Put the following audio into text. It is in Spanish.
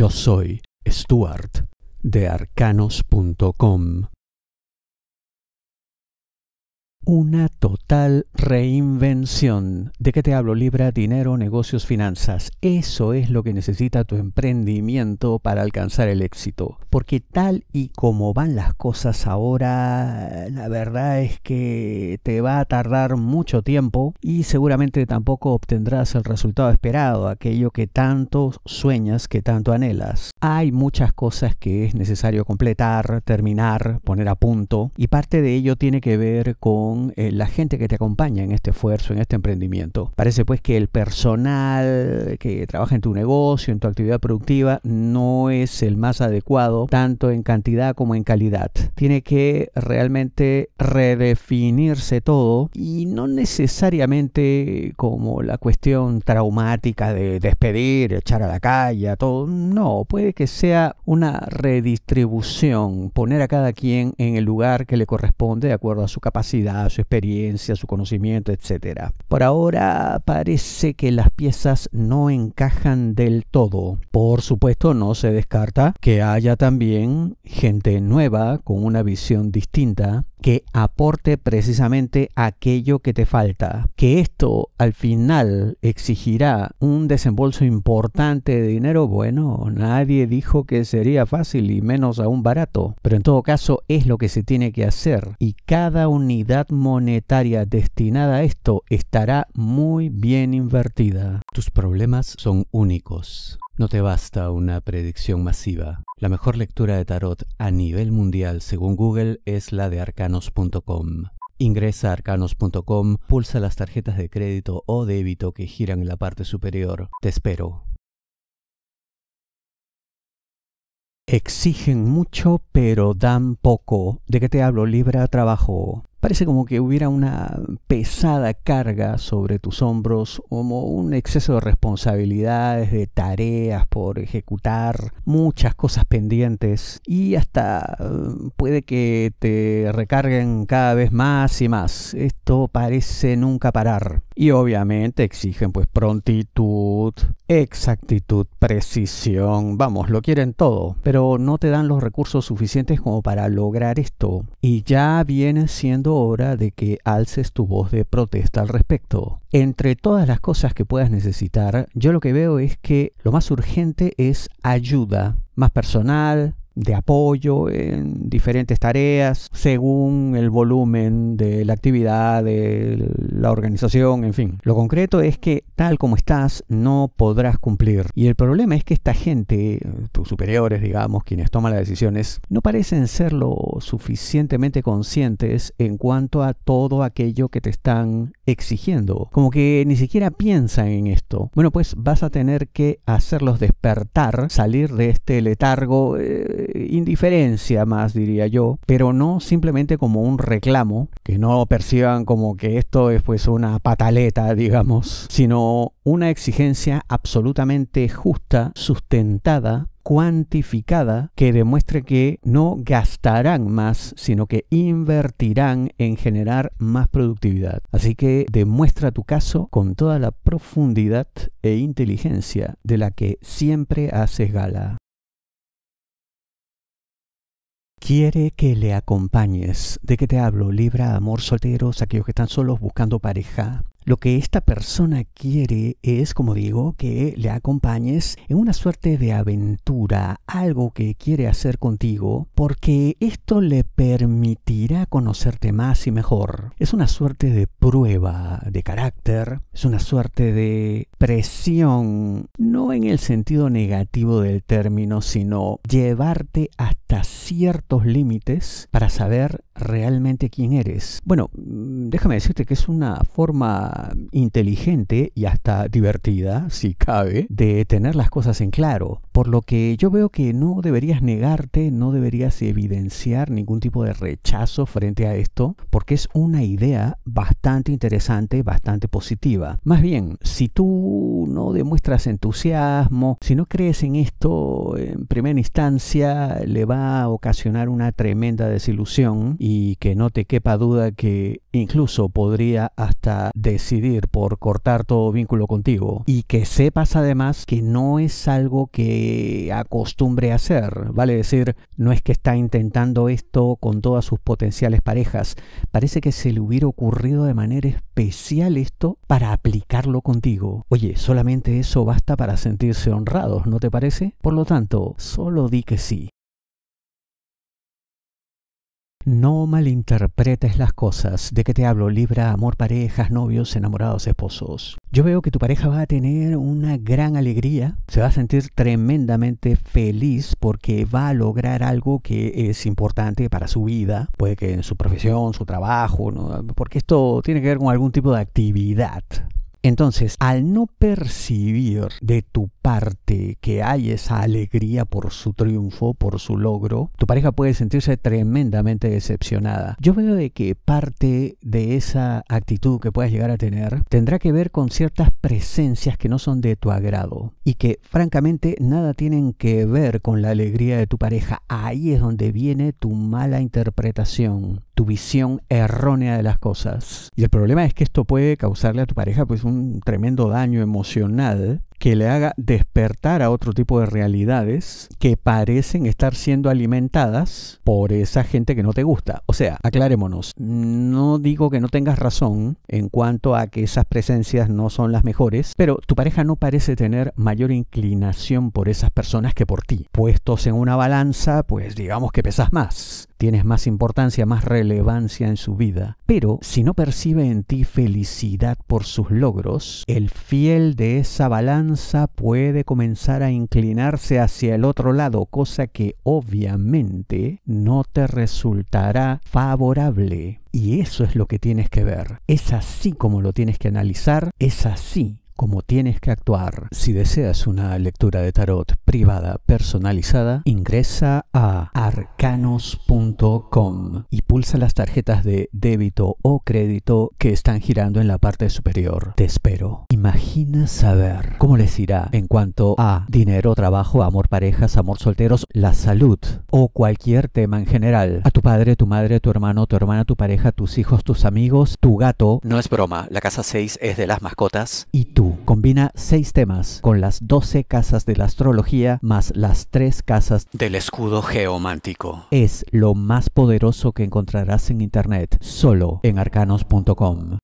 Yo soy Stuart de arcanos.com. Una total reinvención. ¿De qué te hablo? Libra, dinero, negocios, finanzas. Eso es lo que necesita tu emprendimiento para alcanzar el éxito porque tal y como van las cosas ahora, la verdad es que te va a tardar mucho tiempo y seguramente tampoco obtendrás el resultado esperado, aquello que tanto sueñas, que tanto anhelas. Hay muchas cosas que es necesario completar, terminar, poner a punto y parte de ello tiene que ver con eh, la gente que te acompaña en este esfuerzo, en este emprendimiento. Parece pues que el personal que trabaja en tu negocio, en tu actividad productiva, no es el más adecuado tanto en cantidad como en calidad. Tiene que realmente redefinirse todo y no necesariamente como la cuestión traumática de despedir, echar a la calle, todo. No, puede que sea una redistribución, poner a cada quien en el lugar que le corresponde de acuerdo a su capacidad, su experiencia, su conocimiento, etc. Por ahora parece que las piezas no encajan del todo. Por supuesto, no se descarta que haya también gente nueva con una visión distinta que aporte precisamente aquello que te falta que esto al final exigirá un desembolso importante de dinero, bueno, nadie dijo que sería fácil y menos aún barato, pero en todo caso es lo que se tiene que hacer y cada unidad monetaria destinada a esto estará muy bien invertida. Tus problemas son únicos. No te basta una predicción masiva. La mejor lectura de tarot a nivel mundial según Google es la de arcanos.com. Ingresa a arcanos.com, pulsa las tarjetas de crédito o débito que giran en la parte superior. Te espero. Exigen mucho pero dan poco. ¿De qué te hablo? Libra Trabajo. Parece como que hubiera una pesada carga sobre tus hombros, como un exceso de responsabilidades, de tareas por ejecutar, muchas cosas pendientes y hasta eh, puede que te recarguen cada vez más y más. Esto parece nunca parar. Y obviamente exigen pues prontitud, exactitud, precisión, vamos, lo quieren todo, pero no te dan los recursos suficientes como para lograr esto. Y ya viene siendo hora de que alces tu voz de protesta al respecto. Entre todas las cosas que puedas necesitar, yo lo que veo es que lo más urgente es ayuda, más personal, de apoyo en diferentes tareas, según el volumen de la actividad, de la organización, en fin. Lo concreto es que tal como estás no podrás cumplir. Y el problema es que esta gente, tus superiores, digamos, quienes toman las decisiones, no parecen ser lo suficientemente conscientes en cuanto a todo aquello que te están exigiendo. Como que ni siquiera piensan en esto. Bueno, pues vas a tener que hacerlos despertar, salir de este letargo, eh, indiferencia más diría yo, pero no simplemente como un reclamo, que no perciban como que esto es pues una pataleta, digamos, sino una exigencia absolutamente justa, sustentada, cuantificada que demuestre que no gastarán más, sino que invertirán en generar más productividad. Así que demuestra tu caso con toda la profundidad e inteligencia de la que siempre haces gala. Quiere que le acompañes. ¿De qué te hablo? Libra, amor, solteros, aquellos que están solos buscando pareja. Lo que esta persona quiere es, como digo, que le acompañes en una suerte de aventura, algo que quiere hacer contigo, porque esto le permitirá conocerte más y mejor. Es una suerte de prueba de carácter, es una suerte de presión, no en el sentido negativo del término, sino llevarte hasta ciertos límites para saber realmente quién eres. Bueno, mm, déjame decirte que es una forma inteligente y hasta divertida, si cabe, de tener las cosas en claro. Por lo que yo veo que no deberías negarte, no deberías evidenciar ningún tipo de rechazo frente a esto, porque es una idea bastante interesante, bastante positiva. Más bien, si tú no demuestras entusiasmo, si no crees en esto en primera instancia, le va a ocasionar una tremenda desilusión y y que no te quepa duda que incluso podría hasta decidir por cortar todo vínculo contigo y que sepas además que no es algo que acostumbre a hacer, vale decir, no es que está intentando esto con todas sus potenciales parejas, parece que se le hubiera ocurrido de manera especial esto para aplicarlo contigo. Oye, solamente eso basta para sentirse honrados, ¿no te parece? Por lo tanto, solo di que sí. No malinterpretes las cosas. ¿De qué te hablo? Libra, amor, parejas, novios, enamorados, esposos. Yo veo que tu pareja va a tener una gran alegría, se va a sentir tremendamente feliz porque va a lograr algo que es importante para su vida, puede que en su profesión, su trabajo, porque esto tiene que ver con algún tipo de actividad. Entonces, al no percibir de tu parte que hay esa alegría por su triunfo, por su logro, tu pareja puede sentirse tremendamente decepcionada. Yo veo de que parte de esa actitud que puedas llegar a tener tendrá que ver con ciertas presencias que no son de tu agrado y que francamente nada tienen que ver con la alegría de tu pareja. Ahí es donde viene tu mala interpretación tu visión errónea de las cosas. Y el problema es que esto puede causarle a tu pareja pues un tremendo daño emocional que le haga despertar a otro tipo de realidades que parecen estar siendo alimentadas por esa gente que no te gusta. O sea, aclarémonos, no digo que no tengas razón en cuanto a que esas presencias no son las mejores, pero tu pareja no parece tener mayor inclinación por esas personas que por ti. Puestos en una balanza, pues digamos que pesas más tienes más importancia, más relevancia en su vida. Pero si no percibe en ti felicidad por sus logros, el fiel de esa balanza puede comenzar a inclinarse hacia el otro lado, cosa que obviamente no te resultará favorable. Y eso es lo que tienes que ver. Es así como lo tienes que analizar, es así como tienes que actuar. Si deseas una lectura de tarot privada personalizada, ingresa a arcanos.com y pulsa las tarjetas de débito o crédito que están girando en la parte superior. Te espero imagina saber cómo les irá en cuanto a dinero, trabajo, amor, parejas, amor, solteros, la salud o cualquier tema en general? A tu padre, tu madre, tu hermano, tu hermana, tu pareja, tus hijos, tus amigos, tu gato. No es broma, la casa 6 es de las mascotas. Y tú. Combina 6 temas con las 12 casas de la astrología más las 3 casas del escudo geomántico. Es lo más poderoso que encontrarás en internet, solo en arcanos.com.